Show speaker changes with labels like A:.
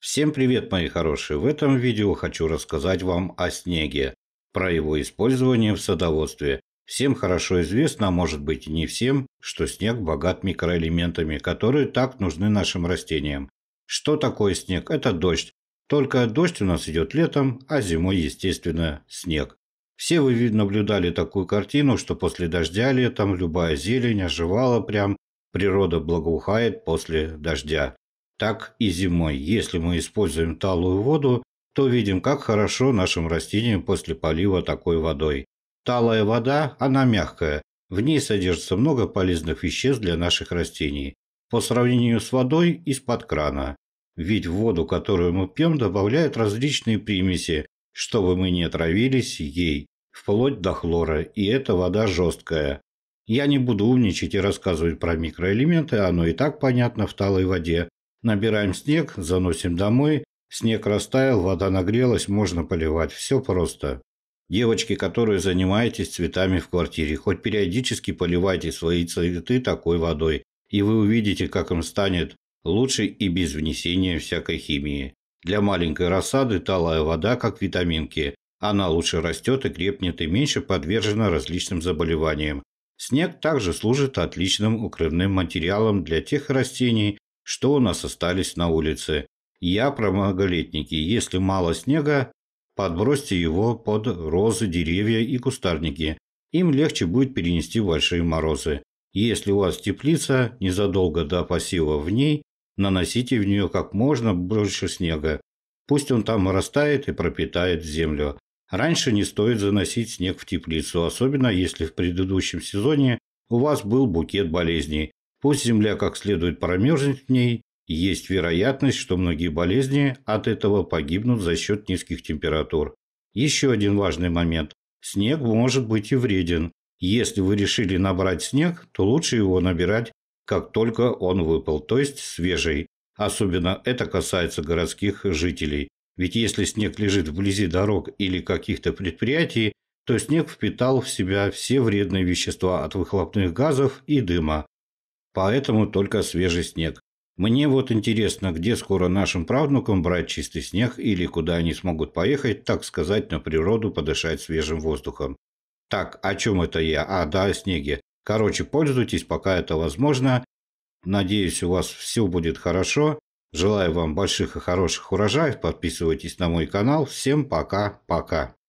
A: Всем привет, мои хорошие! В этом видео хочу рассказать вам о снеге, про его использование в садоводстве. Всем хорошо известно, а может быть и не всем, что снег богат микроэлементами, которые так нужны нашим растениям. Что такое снег? Это дождь. Только дождь у нас идет летом, а зимой, естественно, снег. Все вы, наблюдали такую картину, что после дождя летом любая зелень оживала прям, природа благоухает после дождя так и зимой. Если мы используем талую воду, то видим, как хорошо нашим растениям после полива такой водой. Талая вода, она мягкая, в ней содержится много полезных веществ для наших растений, по сравнению с водой из-под крана. Ведь в воду, которую мы пьем, добавляют различные примеси, чтобы мы не отравились ей, вплоть до хлора, и эта вода жесткая. Я не буду умничать и рассказывать про микроэлементы, оно и так понятно в талой воде. Набираем снег, заносим домой. Снег растаял, вода нагрелась, можно поливать. Все просто. Девочки, которые занимаетесь цветами в квартире, хоть периодически поливайте свои цветы такой водой, и вы увидите, как им станет лучше и без внесения всякой химии. Для маленькой рассады талая вода, как витаминки. Она лучше растет и крепнет и меньше подвержена различным заболеваниям. Снег также служит отличным укрывным материалом для тех растений, что у нас остались на улице. Я про многолетники. Если мало снега, подбросьте его под розы, деревья и кустарники. Им легче будет перенести большие морозы. Если у вас теплица, незадолго до посева в ней, наносите в нее как можно больше снега. Пусть он там растает и пропитает землю. Раньше не стоит заносить снег в теплицу, особенно если в предыдущем сезоне у вас был букет болезней. Пусть земля как следует промерзнет в ней, есть вероятность, что многие болезни от этого погибнут за счет низких температур. Еще один важный момент. Снег может быть и вреден. Если вы решили набрать снег, то лучше его набирать, как только он выпал, то есть свежий. Особенно это касается городских жителей. Ведь если снег лежит вблизи дорог или каких-то предприятий, то снег впитал в себя все вредные вещества от выхлопных газов и дыма. Поэтому только свежий снег. Мне вот интересно, где скоро нашим правнукам брать чистый снег или куда они смогут поехать, так сказать, на природу подышать свежим воздухом. Так, о чем это я? А, да, о снеге. Короче, пользуйтесь, пока это возможно. Надеюсь, у вас все будет хорошо. Желаю вам больших и хороших урожаев. Подписывайтесь на мой канал. Всем пока-пока.